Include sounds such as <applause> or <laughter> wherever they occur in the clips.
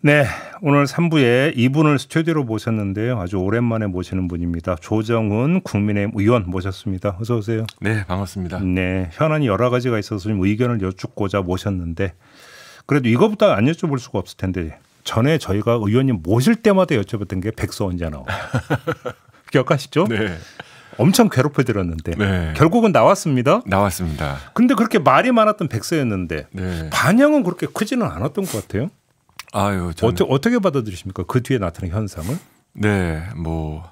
네. 오늘 3부에 이분을 스튜디오로 모셨는데요. 아주 오랜만에 모시는 분입니다. 조정훈 국민의힘 의원 모셨습니다. 어서 오세요. 네, 반갑습니다. 네. 현안이 여러 가지가 있어서 좀 의견을 여쭙고자 모셨는데 그래도 이거부터 안 여쭤볼 수가 없을 텐데 전에 저희가 의원님 모실 때마다 여쭤봤던 게 백서 언제 나와. <laughs> 기억하시죠? 네. 엄청 괴롭혀 드렸는데 네. 결국은 나왔습니다. 나왔습니다. 근데 그렇게 말이 많았던 백서였는데 네. 반영은 그렇게 크지는 않았던 것 같아요. 아유, 저는... 어떻게, 어떻게 받아들이십니까? 그 뒤에 나타난 현상을? 네, 뭐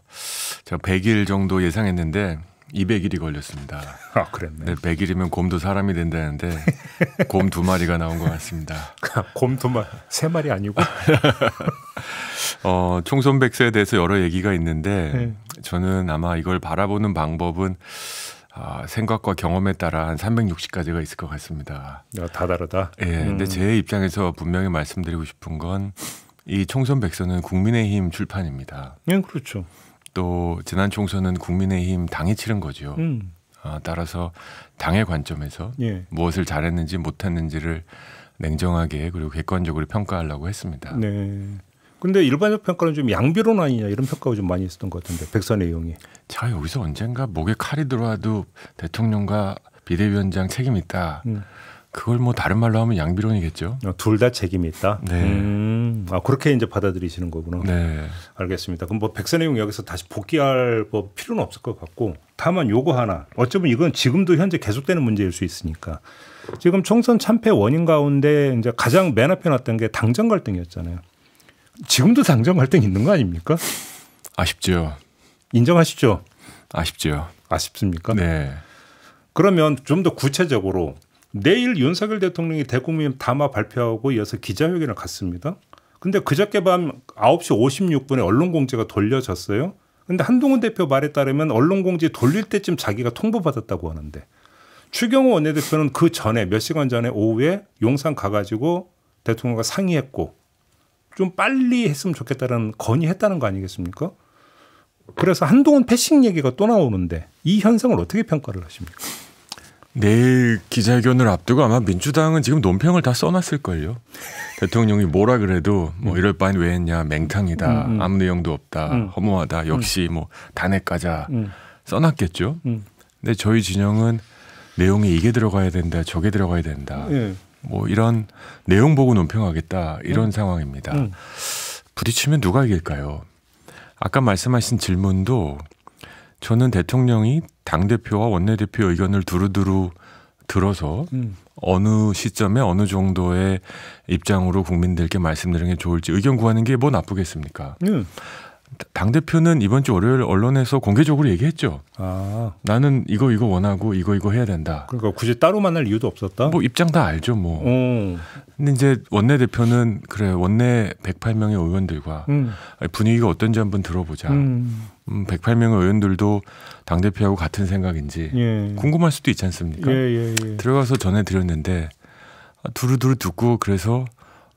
제가 100일 정도 예상했는데 200일이 걸렸습니다. 아, 그랬네. 네, 100일이면 곰도 사람이 된다는데 <laughs> 곰 두 마리가 나온 것 같습니다. <laughs> 곰 두 마리, 세 마리 아니고? <laughs> 어, 총선 백서에 대해서 여러 얘기가 있는데 네. 저는 아마 이걸 바라보는 방법은 아, 생각과 경험에 따라 한 360가지가 있을 것 같습니다. 아, 다 다르다. 예. 음. 근데 제 입장에서 분명히 말씀드리고 싶은 건 이 총선 백서는 국민의힘 출판입니다. 예, 그렇죠. 또 지난 총선은 국민의힘 당이 치른 거죠. 음. 아, 따라서 당의 관점에서 예. 무엇을 잘했는지 못했는지를 냉정하게 그리고 객관적으로 평가하려고 했습니다. 네. 근데 일반적 평가는 좀 양비론 아니냐 이런 평가가 좀 많이 있었던 것 같은데 백선의 용이 제가 여기서 언젠가 목에 칼이 들어와도 대통령과 비대위원장 책임 있다. 음. 그걸 뭐 다른 말로 하면 양비론이겠죠. 어, 둘다 책임이 있다. 네. 음, 아 그렇게 이제 받아들이시는 거구나. 네. 알겠습니다. 그럼 뭐 백선의 용 여기서 다시 복귀할 뭐 필요는 없을 것 같고 다만 요거 하나. 어쩌면 이건 지금도 현재 계속되는 문제일 수 있으니까 지금 총선 참패 원인 가운데 이제 가장 맨 앞에 놨던 게 당정 갈등이었잖아요. 지금도 당정 갈등 있는 거 아닙니까? 아쉽죠. 인정하시죠. 아쉽죠. 아쉽습니까? 네. 그러면 좀 더 구체적으로 내일 윤석열 대통령이 대국민 담화 발표하고 이어서 기자회견을 갔습니다. 근데 그저께 밤 9시 56분에 언론 공지가 돌려졌어요. 근데 한동훈 대표 말에 따르면 언론 공지 돌릴 때쯤 자기가 통보받았다고 하는데 추경호 원내대표는 그 전에 몇 시간 전에 오후에 용산 가가지고 대통령과 상의했고 좀 빨리 했으면 좋겠다는 건의했다는 거 아니겠습니까? 그래서 한동안 패싱 얘기가 또 나오는데 이 현상을 어떻게 평가를 하십니까? 내일 기자회견을 앞두고 아마 민주당은 지금 논평을 다 써놨을걸요. <laughs> 대통령이 뭐라 그래도 뭐 음. 이럴 바엔 왜 했냐 맹탕이다 음, 음. 아무 내용도 없다 음. 허무하다 역시 음. 뭐 단핵 가자 음. 써놨겠죠. 근데 저희 진영은 내용이 이게 들어가야 된다 저게 들어가야 된다. 예. 뭐 이런 내용 보고 논평하겠다 이런 음. 상황입니다. 음. 부딪히면 누가 이길까요? 아까 말씀하신 질문도 저는 대통령이 당 대표와 원내 대표 의견을 두루두루 들어서 음. 어느 시점에 어느 정도의 입장으로 국민들께 말씀드리는 게 좋을지 의견 구하는 게 뭐 나쁘겠습니까? 음. 당 대표는 이번 주 월요일 언론에서 공개적으로 얘기했죠. 아. 나는 이거 이거 원하고 이거 이거 해야 된다. 그러니까 굳이 따로 만날 이유도 없었다. 뭐 입장 다 알죠, 뭐. 오. 어. 근데 이제 원내 대표는 그래 원내 108명의 의원들과 음. 분위기가 어떤지 한번 들어보자. 음. 음, 108명의 의원들도 당 대표하고 같은 생각인지 예. 궁금할 수도 있지 않습니까? 예, 예, 예. 들어가서 전해드렸는데 두루두루 듣고 그래서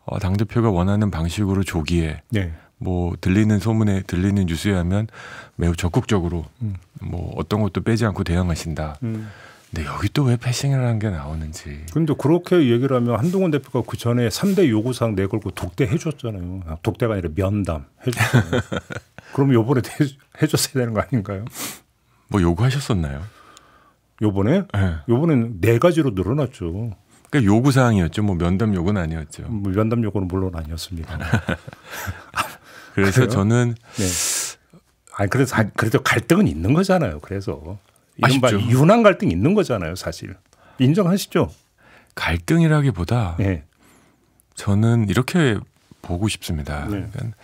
어, 당 대표가 원하는 방식으로 조기에. 네. 뭐 들리는 소문에 들리는 뉴스에 하면 매우 적극적으로 음. 뭐 어떤 것도 빼지 않고 대응하신다. 음. 근데 여기 또 왜 패싱이라는 게 나오는지. 근데 그렇게 얘기를 하면 한동훈 대표가 그 전에 3대 요구사항 내걸고 독대 해줬잖아요. 독대가 아니라 면담 해줬잖아요. <laughs> 그럼 요번에 해줬어야 되는 거 아닌가요? 뭐 요구하셨었나요? 요번에? 네. 요번엔 네 가지로 늘어났죠. 그러니까 요구사항이었죠. 뭐 면담 요구는 아니었죠. 뭐 면담 요구는 물론 아니었습니다. <laughs> 그래서 그래요? 저는 네. 아니 그래도 그래도 갈등은 있는 거잖아요. 그래서 이른바 아쉽죠. 유난 갈등 있는 거잖아요, 사실. 인정하시죠? 갈등이라기보다 네. 저는 이렇게 보고 싶습니다. 네. 그러니까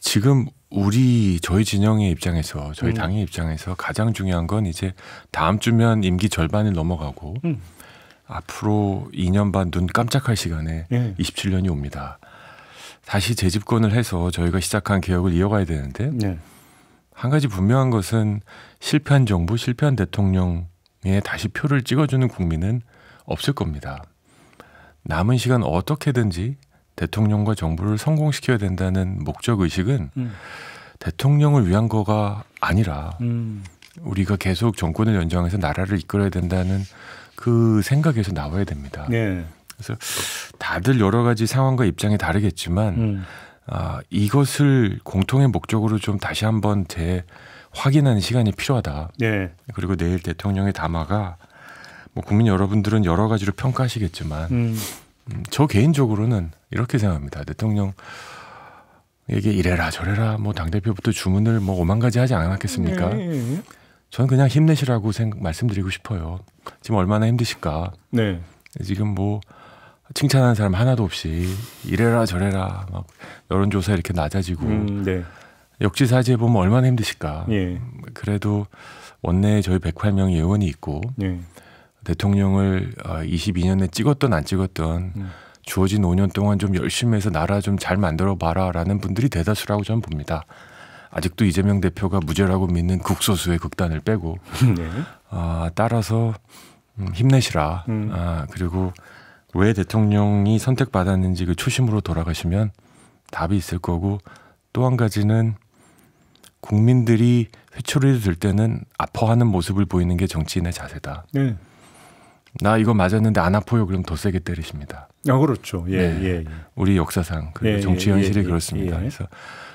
지금 우리 저희 진영의 입장에서 저희 음. 당의 입장에서 가장 중요한 건 이제 다음 주면 임기 절반이 넘어가고 음. 앞으로 2년 반 눈 깜짝할 시간에 네. 예. 27년이 옵니다. 다시 재집권을 해서 저희가 시작한 개혁을 이어가야 되는데 네. 한 가지 분명한 것은 실패한 정부, 실패한 대통령에 다시 표를 찍어주는 국민은 없을 겁니다. 남은 시간 어떻게든지 대통령과 정부를 성공시켜야 된다는 목적 의식은 음. 대통령을 위한 거가 아니라 음. 우리가 계속 정권을 연장해서 나라를 이끌어야 된다는 그 생각에서 나와야 됩니다. 네. 그래서 다들 여러 가지 상황과 입장이 다르겠지만 음. 아, 이것을 공통의 목적으로 좀 다시 한번 재 확인하는 시간이 필요하다. 네. 그리고 내일 대통령의 담화가 뭐 국민 여러분들은 여러 가지로 평가하시겠지만 음. 음, 저 개인적으로는 이렇게 생각합니다. 대통령 이게 이래라 저래라 뭐당 대표부터 주문을 뭐 오만 가지 하지 않았겠습니까? 네. 저는 그냥 힘내시라고 생각, 말씀드리고 싶어요. 지금 얼마나 힘드실까? 네. 지금 뭐 칭찬하는 사람 하나도 없이 이래라 저래라 막 여론조사 이렇게 낮아지고 음, 네. 역지사지해 보면 얼마나 힘드실까. 예. 그래도 원내에 저희 108명의 원이 있고 예. 대통령을 22년에 어, 찍었던 안 찍었던 음. 주어진 5년 동안 좀 열심히 해서 나라 좀 잘 만들어 봐라라는 분들이 대다수라고 저는 봅니다. 아직도 이재명 대표가 무죄라고 믿는 국소수의 극단을 빼고 <laughs> 네. 아, 따라서 음, 힘내시라. 음. 아, 그리고 왜 대통령이 선택받았는지 그 초심으로 돌아가시면 답이 있을 거고 또 한 가지는 국민들이 회초리를 들 때는 아파하는 모습을 보이는 게 정치인의 자세다. 네. 나 이거 맞았는데 안 아파요. 그럼 더 세게 때리십니다. 아 그렇죠. 예, 네. 예, 예. 우리 역사상 그리고 예, 예, 정치 현실이 예, 그렇습니다. 그래서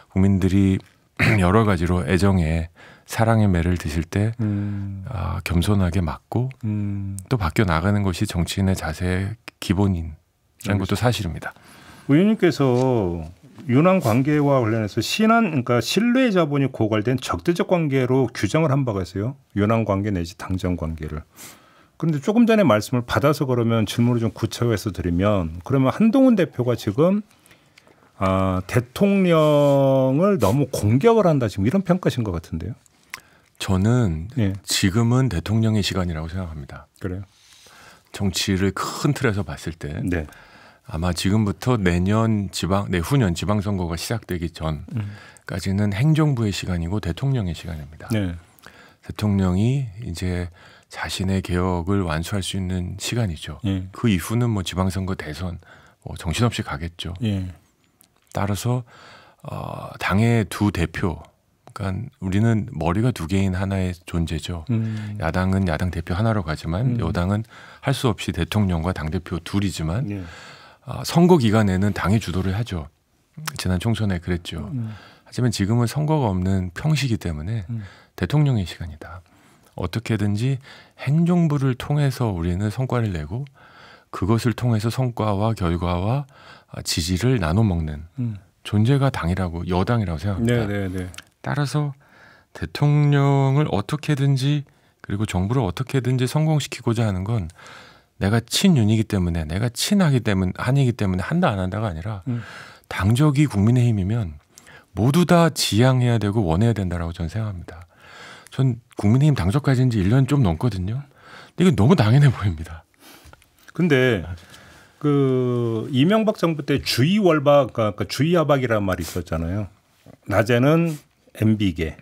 국민들이 <clears throat> 여러 가지로 애정에 사랑의 매를 드실 때 음. 아, 겸손하게 맞고 음. 또 바뀌어 나가는 것이 정치인의 자세의 기본인 라는 것도 사실입니다. 의원님께서 유난 관계와 관련해서 신한 그러니까 신뢰 자본이 고갈된 적대적 관계로 규정을 한 바가 있어요. 유난 관계 내지 당정 관계를. 그런데 조금 전에 말씀을 받아서 그러면 질문을 좀 구체화해서 드리면 그러면 한동훈 대표가 지금 아, 대통령을 너무 공격을 한다 지금 이런 평가신 것 같은데요. 저는 예. 지금은 대통령의 시간이라고 생각합니다. 그래요. 정치를 큰 틀에서 봤을 때 네. 아마 지금부터 내년 지방 내후년 지방 선거가 시작되기 전까지는 행정부의 시간이고 대통령의 시간입니다. 네. 대통령이 이제 자신의 개혁을 완수할 수 있는 시간이죠. 예. 그 이후는 뭐 지방선거 대선 뭐 정신없이 가겠죠. 예. 따라서 어, 당의 두 대표 그러니까 우리는 머리가 두 개인 하나의 존재죠. 음. 야당은 야당 대표 하나로 가지만 음. 여당은 할 수 없이 대통령과 당 대표 둘이지만 예. 아, 선거 기간에는 당의 주도를 하죠. 지난 총선에 그랬죠. 음. 하지만 지금은 선거가 없는 평시기 때문에 음. 대통령의 시간이다. 어떻게든지 행정부를 통해서 우리는 성과를 내고 그것을 통해서 성과와 결과와 아, 지지를 나눠 먹는 음. 존재가 당이라고 여당이라고 생각합니다. 네, 네, 네. 따라서 대통령을 어떻게든지 그리고 정부를 어떻게든지 성공시키고자 하는 건 내가 친윤이기 때문에 내가 친하기 때문에 한이기 때문에 한다 안 한다가 아니라 음. 당적이 국민의힘이면 모두 다 지향해야 되고 원해야 된다라고 저는 생각합니다. 전 국민의힘 당적 지진제 1년 좀 넘거든요. 근데 이게 너무 당연해 보입니다. 근데 그 이명박 정부 때 주의월박, 그러니까 주의하박이라는 말이 있었잖아요. 낮에는 MB계,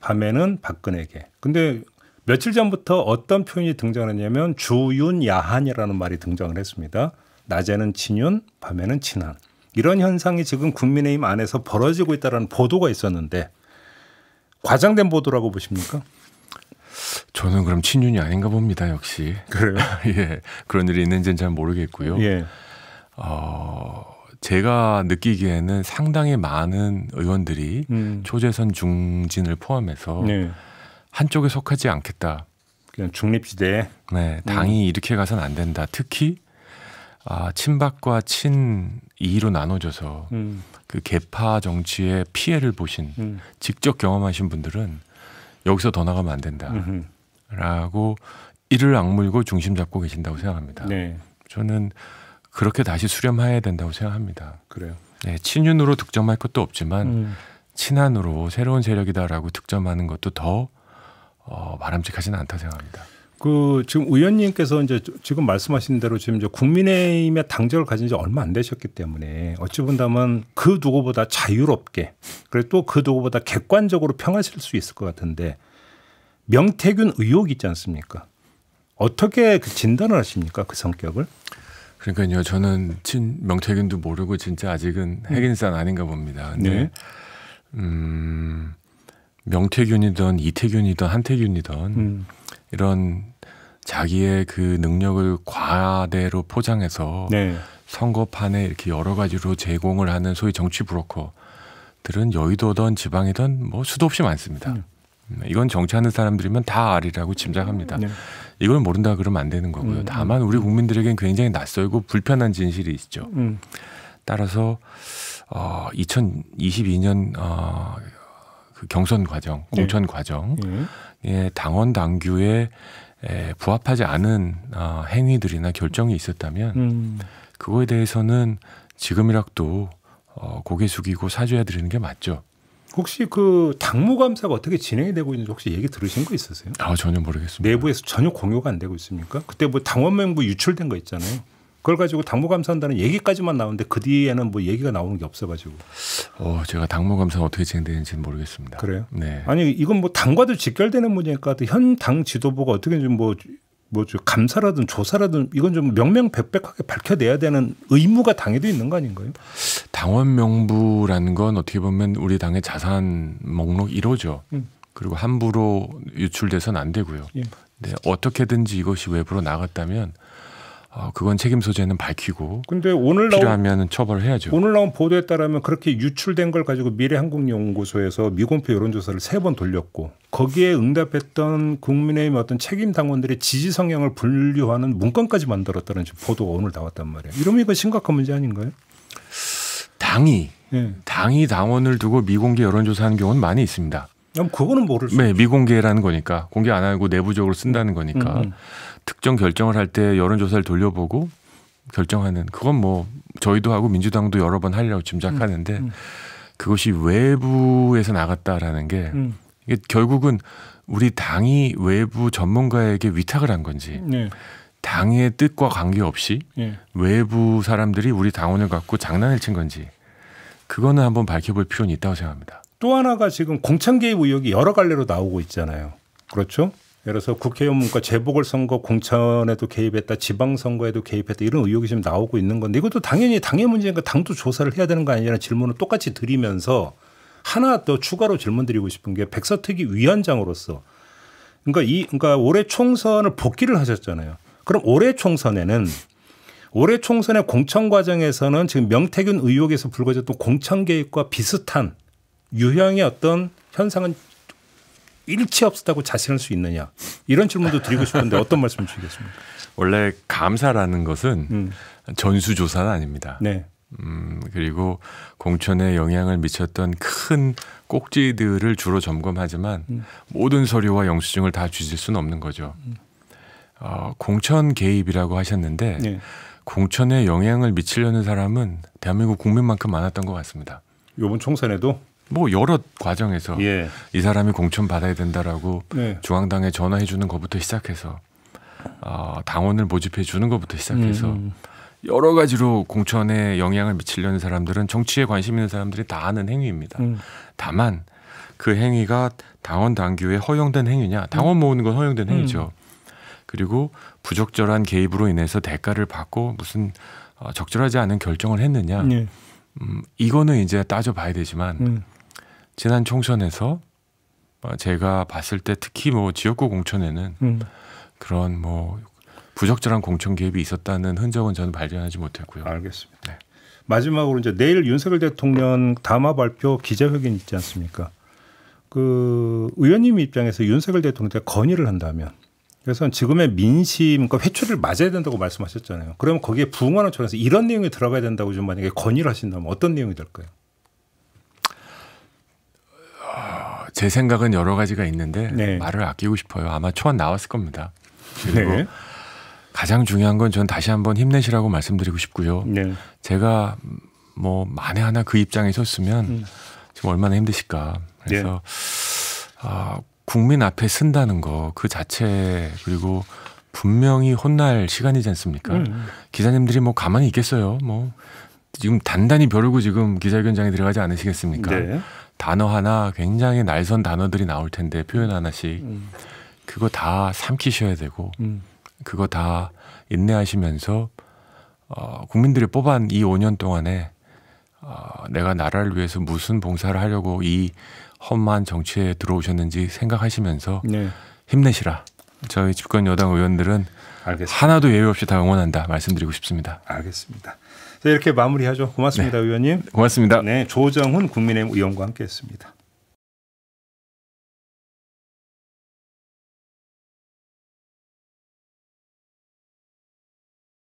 밤에는 박근혜계. 근데 며칠 전부터 어떤 표현이 등장했냐면 주윤야한이라는 말이 등장을 했습니다. 낮에는 친윤, 밤에는 친한. 이런 현상이 지금 국민의힘 안에서 벌어지고 있다는 보도가 있었는데 과장된 보도라고 보십니까? 저는 그럼 친윤이 아닌가 봅니다. 역시 그래요. <laughs> 예 그런 일이 있는지는 잘 모르겠고요. 예. 어... 제가 느끼기에는 상당히 많은 의원들이 음. 초재선 중진을 포함해서 네. 한쪽에 속하지 않겠다. 그냥 중립지대. 네, 음. 당이 음. 이렇게 가선 안 된다. 특히 아, 친박과 친이로 나눠져서 음. 그 개파 정치의 피해를 보신 음. 직접 경험하신 분들은 여기서 더 나가면 안 된다라고 이를 악물고 중심 잡고 계신다고 생각합니다. 네. 저는 그렇게 다시 수렴해야 된다고 생각합니다. 그래요. 네, 친윤으로 득점할 것도 없지만 음. 친한으로 새로운 세력이다라고 득점하는 것도 더 어, 바람직하지 않다 생각합니다. 그 지금 의원님께서 이제 지금 말씀하신 대로 지금 이제 국민의힘의 당적을 가진 지 얼마 안 되셨기 때문에 어찌 본다면 그 누구보다 자유롭게 그리고 또 그 누구보다 객관적으로 평하실 수 있을 것 같은데 명태균 의혹 있지 않습니까? 어떻게 그 진단을 하십니까 그 성격을? 그러니까요. 저는 친 명태균도 모르고 진짜 아직은 음. 핵인싸는 아닌가 봅니다. 네. 음, 명태균이든 이태균이든 한태균이든 음. 이런 자기의 그 능력을 과대로 포장해서 네. 선거판에 이렇게 여러 가지로 제공을 하는 소위 정치 브로커들은 여의도든 지방이든 뭐 수도 없이 많습니다. 음. 음 이건 정치하는 사람들이면 다 알이라고 짐작합니다. 네. 이걸 모른다 그러면 안 되는 거고요. 음. 음 다만 우리 음. 국민들에겐 굉장히 낯설고 불편한 진실이 있죠. 음. 따라서 어 2022년 어, 그 경선 과정, 네. 공천 네. 과정, 에 예. 예, 당원 당규에 에, 부합하지 않은 어, 행위들이나 결정이 있었다면 음. 그거에 대해서는 지금이라도 어, 고개 숙이고 사죄해 드리는 게 맞죠. 혹시 그 당무 감사가 어떻게 진행이 되고 있는지 혹시 얘기 들으신 거 있으세요? 아 전혀 모르겠습니다. 내부에서 전혀 공유가 안 되고 있습니까? 그때 뭐 당원 명부 유출된 거 있잖아요. 그걸 가지고 당무 감사한다는 얘기까지만 나오는데 그 뒤에는 뭐 얘기가 나오는 게 없어가지고. 어 제가 당무 감사 어떻게 진행되는지는 모르겠습니다. 그래요? 네. 아니 이건 뭐 당과도 직결되는 문제니까 현 당 지도부가 어떻게 좀뭐 뭐죠 감사라든 조사라든 이건 좀 명명백백하게 밝혀내야 되는 의무가 당에도 있는 거 아닌가요? 당원 명부라는 건 어떻게 보면 우리 당의 자산 목록 1호죠. 음. 그리고 함부로 유출돼서는안 되고요. 예. 네, 어떻게든지 이것이 외부로 나갔다면 어, 그건 책임 소재는 밝히고 근데 오늘 필요하면 처벌 해야죠. 오늘 나온 보도에 따르면 그렇게 유출된 걸 가지고 미래한국연구소에서 미공표 여론조사를 세 번 돌렸고 거기에 응답했던 국민의힘 어떤 책임 당원들의 지지 성향을 분류하는 문건까지 만들었다는 보도가 오늘 나왔단 말이에요. 이러면 이거 심각한 문제 아닌가요? 당이 네. 당이 당원을 두고 미공개 여론조사하는 경우는 많이 있습니다. 그럼 그거는 모를 수. 네, 미공개라는 거니까 공개 안 하고 내부적으로 쓴다는 거니까. 음, 음, 음. 특정 결정을 할 때 여론조사를 돌려보고 결정하는 그건 뭐 저희도 하고 민주당도 여러 번 하려고 짐작하는데 음, 음. 그것이 외부에서 나갔다라는 게 음. 이게 결국은 우리 당이 외부 전문가에게 위탁을 한 건지 네. 당의 뜻과 관계없이 네. 외부 사람들이 우리 당원을 갖고 장난을 친 건지 그거는 한번 밝혀볼 필요는 있다고 생각합니다. 또 하나가 지금 공천 개입 의혹이 여러 갈래로 나오고 있잖아요. 그렇죠? 그래서 국회의원 문과 재보궐선거 공천에도 개입했다, 지방선거에도 개입했다 이런 의혹이 지금 나오고 있는 건데 이것도 당연히 당의 문제니까 당도 조사를 해야 되는 거 아니냐는 질문을 똑같이 드리면서 하나 더 추가로 질문드리고 싶은 게 백서특위 위원장으로서 그러니까 이 그러니까 올해 총선을 복귀를 하셨잖아요. 그럼 올해 총선에는 올해 총선의 공천 과정에서는 지금 명태균 의혹에서 불거졌던 공천 개입과 비슷한 유형의 어떤 현상은 일치 없었다고 자신할 수 있느냐 이런 질문도 드리고 싶은데 어떤 말씀 주시겠습니까? 원래 감사라는 것은 음. 전수조사는 아닙니다. 네. 음, 그리고 공천에 영향을 미쳤던 큰 꼭지들을 주로 점검하지만 음. 모든 서류와 영수증을 다 뒤질 수는 없는 거죠. 음. 어, 공천 개입이라고 하셨는데 네. 공천에 영향을 미치려는 사람은 대한민국 국민만큼 많았던 것 같습니다. 이번 총선에도 뭐 여러 과정에서 예. 이 사람이 공천 받아야 된다라고 네. 중앙당에 전화해 주는 것부터 시작해서 어, 당원을 모집해 주는 것부터 시작해서 음, 음. 여러 가지로 공천에 영향을 미치려는 사람들은 정치에 관심 있는 사람들이 다아는 행위입니다. 음. 다만 그 행위가 당원 당규에 허용된 행위냐? 당원 음. 모으는 건 허용된 음. 행위죠. 음. 그리고 부적절한 개입으로 인해서 대가를 받고 무슨 어, 적절하지 않은 결정을 했느냐? 네. 음, 이거는 이제 따져봐야 되지만 지난 총선에서 어, 제가 봤을 때 특히 뭐 지역구 공천에는 음. 그런 뭐 부적절한 공천 개입이 있었다는 흔적은 저는 발견하지 못했고요. 알겠습니다. 네. 마지막으로 이제 내일 윤석열 대통령 담화 발표 기자회견 있지 않습니까? 그 의원님 입장에서 윤석열 대통령한테 건의를 한다면 그래서 지금의 민심, 그러니까 회초를 맞아야 된다고 말씀하셨잖아요. 그러면 거기에 부응하는 차원에서 이런 내용이 들어가야 된다고 좀 만약에 건의를 하신다면 어떤 내용이 될까요? 제 생각은 여러 가지가 있는데 네. 말을 아끼고 싶어요. 아마 초안 나왔을 겁니다. 그리고 네. 가장 중요한 건 전 다시 한번 힘내시라고 말씀드리고 싶고요. 네. 제가 뭐 만에 하나 그 입장에 섰으면 음. 지금 얼마나 힘드실까. 그래서 네. 아, 국민 앞에 쓴다는 거 그 자체 그리고 분명히 혼날 시간이지 않습니까? 음. 기자님들이 뭐 가만히 있겠어요. 뭐 지금 단단히 벼르고 지금 기자회견장에 들어가지 않으시겠습니까? 네. 단어 하나 굉장히 날선 단어들이 나올 텐데 표현 하나씩 음. 그거 다 삼키셔야 되고 음. 그거 다 인내하시면서 어, 국민들이 뽑은 이 5년 동안에 어, 내가 나라를 위해서 무슨 봉사를 하려고 이 험한 정치에 들어오셨는지 생각하시면서 네. 힘내시라. 저희 집권 여당 의원들은 알겠습니다. 하나도 예외 없이 다 응원한다 말씀드리고 싶습니다. 알겠습니다. 네, 이렇게 마무리하죠. 고맙습니다, 네. 의원님. 고맙습니다. 네, 조정훈 국민의힘 의원과 함께했습니다.